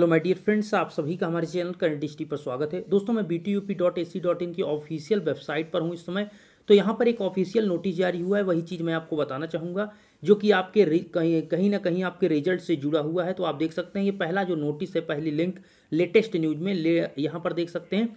hello my dear friends आप सभी का हमारे चैनल करंट हिस्ट्री पर स्वागत है दोस्तों मैं B T U P dot A C dot in की ऑफिशियल वेबसाइट पर हूँ इस समय तो यहाँ पर एक ऑफिशियल नोटिस जारी हुआ है वही चीज़ मैं आपको बताना चाहूँगा जो कि आपके कहीं कहीं ना कहीं आपके रिजल्ट से जुड़ा हुआ है तो आप देख सकते हैं ये पहला जो नोटिस है पहली लिंक लेटेस्ट न्यूज में ले यहाँ पर देख सकते हैं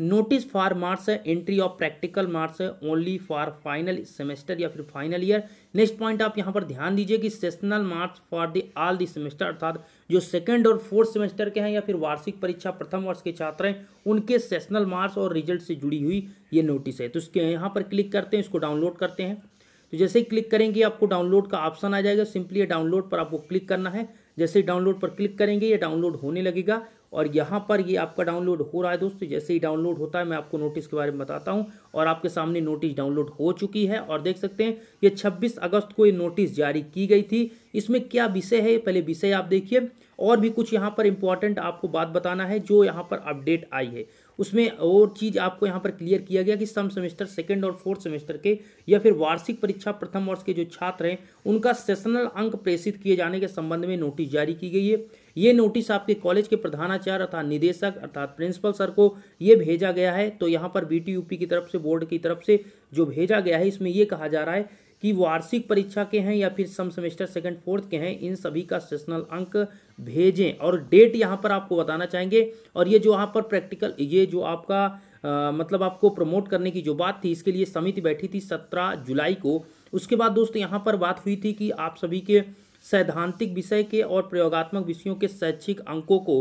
नोटिस फॉर मार्क्स है एंट्री ऑफ प्रैक्टिकल मार्क्स है ओनली फॉर फाइनल सेमेस्टर या फिर फाइनल ईयर नेक्स्ट पॉइंट आप यहाँ पर ध्यान दीजिए कि sessional marks for the all the semester अर्थात जो सेकेंड और फोर्थ सेमेस्टर के हैं या फिर वार्षिक परीक्षा प्रथम वर्ष के छात्र हैं उनके सेशनल मार्क्स और रिजल्ट से जुड़ी हुई ये नोटिस है तो इसके यहाँ पर क्लिक करते हैं इसको डाउनलोड करते हैं तो जैसे ही क्लिक करेंगे आपको डाउनलोड का ऑप्शन आ जाएगा सिंपली ये डाउनलोड पर आपको क्लिक करना है जैसे ही डाउनलोड पर क्लिक करेंगे ये डाउनलोड होने लगेगा और यहाँ पर ये आपका डाउनलोड हो रहा है दोस्तों तो जैसे ही डाउनलोड होता है मैं आपको नोटिस के बारे में बताता हूँ और आपके सामने नोटिस डाउनलोड हो चुकी है और देख सकते हैं ये 26 अगस्त को ये नोटिस जारी की गई थी इसमें क्या विषय है पहले विषय आप देखिए और भी कुछ यहाँ पर इंपॉर्टेंट आपको बात बताना है जो यहाँ पर अपडेट आई है उसमें और चीज़ आपको यहाँ पर क्लियर किया गया कि सम सेमेस्टर सेकेंड और फोर्थ सेमेस्टर के या फिर वार्षिक परीक्षा प्रथम वर्ष के जो छात्र हैं उनका सेशनल अंक प्रेषित किए जाने के संबंध में नोटिस जारी की गई है ये नोटिस आपके कॉलेज के प्रधानाचार्य अर्थात निदेशक अर्थात प्रिंसिपल सर को ये भेजा गया है तो यहाँ पर बी की तरफ से बोर्ड की तरफ से जो भेजा गया है इसमें ये कहा जा रहा है कि वार्षिक परीक्षा के हैं या फिर सम सेमेस्टर सेकंड फोर्थ के हैं इन सभी का सेशनल अंक भेजें और डेट यहाँ पर आपको बताना चाहेंगे और ये जो यहाँ पर प्रैक्टिकल ये जो आपका आ, मतलब आपको प्रमोट करने की जो बात थी इसके लिए समिति बैठी थी सत्रह जुलाई को उसके बाद दोस्तों यहाँ पर बात हुई थी कि आप सभी के सैद्धांतिक विषय के और प्रयोगात्मक विषयों के शैक्षिक अंकों को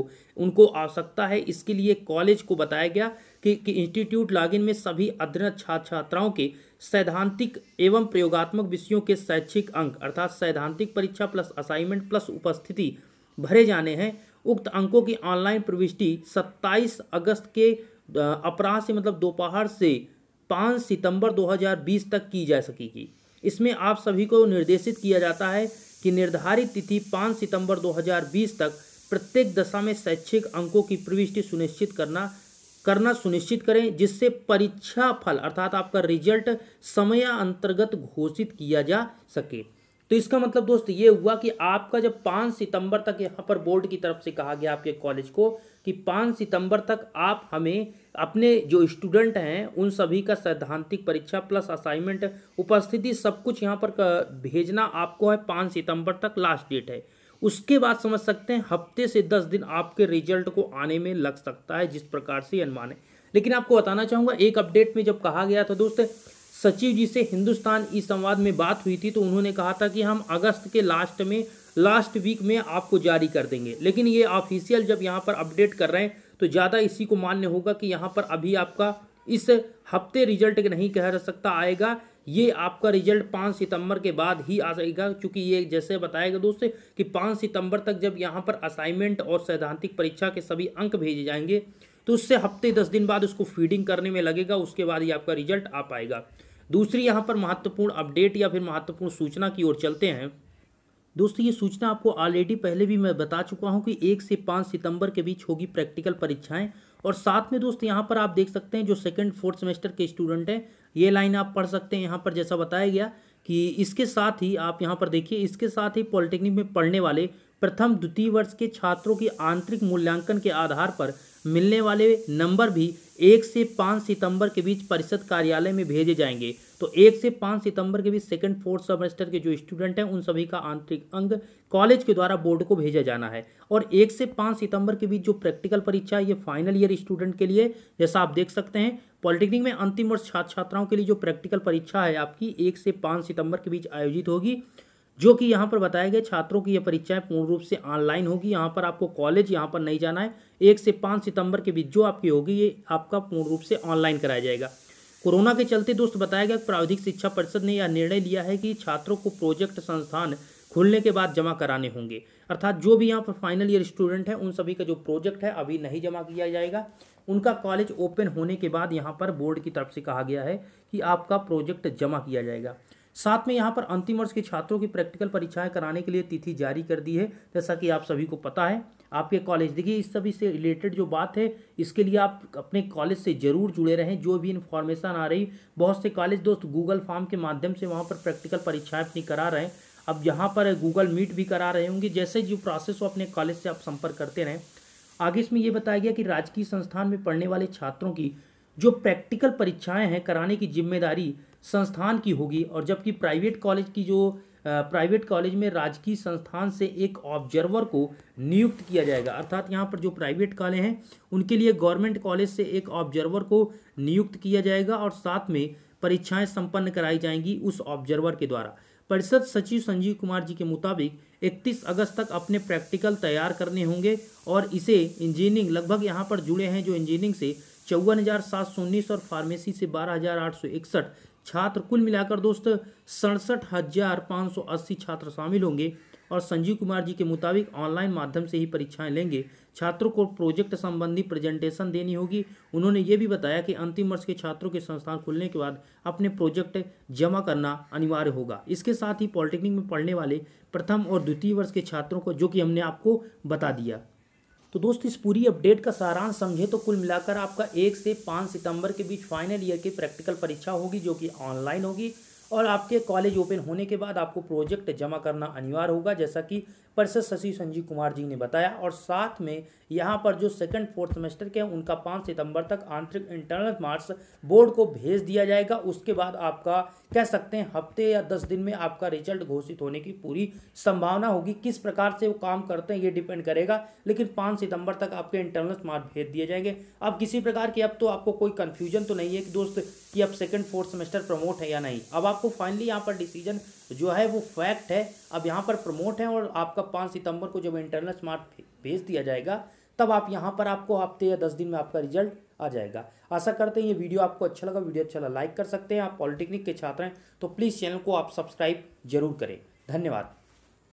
उनको आवश्यकता है इसके लिए कॉलेज को बताया गया कि, कि इंस्टीट्यूट लॉगिन में सभी अध्ययन छात्र छात्राओं के सैद्धांतिक एवं प्रयोगात्मक विषयों के शैक्षिक अंक अर्थात सैद्धांतिक परीक्षा प्लस असाइनमेंट प्लस उपस्थिति भरे जाने हैं उक्त अंकों की ऑनलाइन प्रविष्टि 27 अगस्त के अपराह से मतलब दोपहर से 5 सितंबर 2020 तक की जा सकेगी इसमें आप सभी को निर्देशित किया जाता है कि निर्धारित तिथि 5 सितंबर 2020 तक प्रत्येक दशा में शैक्षिक अंकों की प्रविष्टि सुनिश्चित करना करना सुनिश्चित करें जिससे परीक्षा फल अर्थात आपका रिजल्ट समय अंतर्गत घोषित किया जा सके तो इसका मतलब दोस्त ये हुआ कि आपका जब पाँच सितंबर तक यहाँ पर बोर्ड की तरफ से कहा गया आपके कॉलेज को कि पाँच सितंबर तक आप हमें अपने जो स्टूडेंट हैं उन सभी का सैद्धांतिक परीक्षा प्लस असाइनमेंट उपस्थिति सब कुछ यहाँ पर भेजना आपको है पाँच सितंबर तक लास्ट डेट है उसके बाद समझ सकते हैं हफ्ते से दस दिन आपके रिजल्ट को आने में लग सकता है जिस प्रकार से अनुमान है लेकिन आपको बताना चाहूँगा एक अपडेट में जब कहा गया था दोस्त सचिव जी से हिंदुस्तान ई संवाद में बात हुई थी तो उन्होंने कहा था कि हम अगस्त के लास्ट में लास्ट वीक में आपको जारी कर देंगे लेकिन ये ऑफिशियल जब यहाँ पर अपडेट कर रहे हैं तो ज़्यादा इसी को मान्य होगा कि यहाँ पर अभी आपका इस हफ्ते रिजल्ट नहीं कह सकता आएगा ये आपका रिजल्ट पाँच सितंबर के बाद ही आ जाएगा क्योंकि ये जैसे बताएगा दोस्त कि पाँच सितंबर तक जब यहाँ पर असाइनमेंट और सैद्धांतिक परीक्षा के सभी अंक भेजे जाएंगे तो उससे हफ्ते दस दिन बाद उसको फीडिंग करने में लगेगा उसके बाद ही आपका रिजल्ट आ पाएगा दूसरी यहाँ पर महत्वपूर्ण अपडेट या फिर महत्वपूर्ण सूचना की ओर चलते हैं दोस्तों ये सूचना आपको ऑलरेडी पहले भी मैं बता चुका हूँ कि एक से पाँच सितंबर के बीच होगी प्रैक्टिकल परीक्षाएं और साथ में दोस्त यहाँ पर आप देख सकते हैं जो सेकंड फोर्थ सेमेस्टर के स्टूडेंट हैं ये लाइन आप पढ़ सकते हैं यहाँ पर जैसा बताया गया कि इसके साथ ही आप यहाँ पर देखिए इसके साथ ही पॉलिटेक्निक में पढ़ने वाले प्रथम द्वितीय वर्ष के छात्रों के आंतरिक मूल्यांकन के आधार पर मिलने वाले नंबर भी एक से पाँच सितंबर के बीच परिषद कार्यालय में भेजे जाएंगे तो एक से पाँच सितंबर के बीच सेकेंड फोर्थ सेमेस्टर के जो स्टूडेंट हैं उन सभी का आंतरिक अंग कॉलेज के द्वारा बोर्ड को भेजा जाना है और एक से पाँच सितंबर के बीच जो प्रैक्टिकल परीक्षा है ये फाइनल ईयर स्टूडेंट के लिए जैसा आप देख सकते हैं पॉलिटेक्निक में अंतिम वर्ष छात्र छात्राओं के लिए जो प्रैक्टिकल परीक्षा है आपकी एक से पाँच सितंबर के बीच आयोजित होगी जो कि यहाँ पर बताया गया छात्रों की ये परीक्षाएं पूर्ण रूप से ऑनलाइन होगी यहाँ पर आपको कॉलेज यहाँ पर नहीं जाना है एक से पाँच सितंबर के बीच जो आपकी होगी ये आपका पूर्ण रूप से ऑनलाइन कराया जाएगा कोरोना के चलते दोस्त बताया गया प्राविधिक शिक्षा परिषद ने यह निर्णय लिया है कि छात्रों को प्रोजेक्ट संस्थान खुलने के बाद जमा कराने होंगे अर्थात जो भी यहाँ पर फाइनल ईयर स्टूडेंट हैं उन सभी का जो प्रोजेक्ट है अभी नहीं जमा किया जाएगा उनका कॉलेज ओपन होने के बाद यहाँ पर बोर्ड की तरफ से कहा गया है कि आपका प्रोजेक्ट जमा किया जाएगा साथ में यहाँ पर अंतिम वर्ष के छात्रों की प्रैक्टिकल परीक्षाएं कराने के लिए तिथि जारी कर दी है जैसा कि आप सभी को पता है आपके कॉलेज देखिए इस सभी से रिलेटेड जो बात है इसके लिए आप अपने कॉलेज से ज़रूर जुड़े रहें जो भी इन्फॉर्मेशन आ रही बहुत से कॉलेज दोस्त गूगल फॉर्म के माध्यम से वहाँ पर प्रैक्टिकल परीक्षाएँ अपनी करा रहे हैं अब यहाँ पर गूगल मीट भी करा रहे होंगे जैसे जो प्रोसेस हो अपने कॉलेज से आप संपर्क करते रहें आगे इसमें यह बताया गया कि राजकीय संस्थान में पढ़ने वाले छात्रों की जो प्रैक्टिकल परीक्षाएं हैं कराने की जिम्मेदारी संस्थान की होगी और जबकि प्राइवेट कॉलेज की जो प्राइवेट कॉलेज में राजकीय संस्थान से एक ऑब्जर्वर को नियुक्त किया जाएगा अर्थात यहाँ पर जो प्राइवेट कॉलेज हैं उनके लिए गवर्नमेंट कॉलेज से एक ऑब्जर्वर को नियुक्त किया जाएगा और साथ में परीक्षाएं संपन्न कराई जाएंगी उस ऑब्जर्वर के द्वारा परिषद सचिव संजीव कुमार जी के मुताबिक 31 अगस्त तक अपने प्रैक्टिकल तैयार करने होंगे और इसे इंजीनियरिंग लगभग यहाँ पर जुड़े हैं जो इंजीनियरिंग से चौवन हज़ार सात सौ उन्नीस और फार्मेसी से बारह हज़ार आठ सौ इकसठ छात्र कुल मिलाकर दोस्त सड़सठ हजार पाँच सौ अस्सी छात्र शामिल होंगे और संजीव कुमार जी के मुताबिक ऑनलाइन माध्यम से ही परीक्षाएं लेंगे छात्रों को प्रोजेक्ट संबंधी प्रेजेंटेशन देनी होगी उन्होंने ये भी बताया कि अंतिम वर्ष के छात्रों के संस्थान खुलने के बाद अपने प्रोजेक्ट जमा करना अनिवार्य होगा इसके साथ ही पॉलिटेक्निक में पढ़ने वाले प्रथम और द्वितीय वर्ष के छात्रों को जो कि हमने आपको बता दिया तो दोस्त इस पूरी अपडेट का सारांश समझे तो कुल मिलाकर आपका एक से पाँच सितंबर के बीच फाइनल ईयर की प्रैक्टिकल परीक्षा होगी जो कि ऑनलाइन होगी और आपके कॉलेज ओपन होने के बाद आपको प्रोजेक्ट जमा करना अनिवार्य होगा जैसा कि परिषद सचिव संजीव कुमार जी ने बताया और साथ में यहाँ पर जो सेकंड फोर्थ सेमेस्टर के हैं उनका पाँच सितंबर तक आंतरिक इंटरनल मार्क्स बोर्ड को भेज दिया जाएगा उसके बाद आपका कह सकते हैं हफ्ते या दस दिन में आपका रिजल्ट घोषित होने की पूरी संभावना होगी किस प्रकार से वो काम करते हैं ये डिपेंड करेगा लेकिन पाँच सितंबर तक आपके इंटरनल मार्क्स भेज दिए जाएंगे अब किसी प्रकार की अब तो आपको कोई कन्फ्यूजन तो नहीं है कि दोस्त कि अब सेकेंड फोर्थ सेमेस्टर प्रमोट है या नहीं अब आप आपको फाइनली यहाँ पर डिसीजन जो है वो फैक्ट है अब यहाँ पर प्रमोट है और आपका पाँच सितंबर को जब इंटरनल स्मार्ट भेज दिया जाएगा तब आप यहाँ पर आपको हफ्ते या दस दिन में आपका रिजल्ट आ जाएगा आशा करते हैं ये वीडियो आपको अच्छा लगा वीडियो अच्छा लगा लाइक कर सकते हैं आप पॉलिटेक्निक के छात्र हैं तो प्लीज़ चैनल को आप सब्सक्राइब जरूर करें धन्यवाद